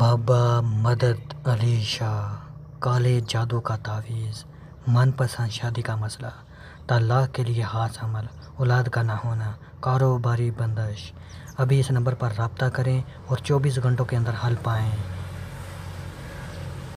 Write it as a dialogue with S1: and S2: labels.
S1: बाबा मदद अली शाह काले जादू का तावीज़ मनपसंद शादी का मसला तलाक के लिए हाथ अमल औलाद का ना होना कारोबारी बंदश अभी इस नंबर पर रबता करें और 24 घंटों के अंदर हल पाएँ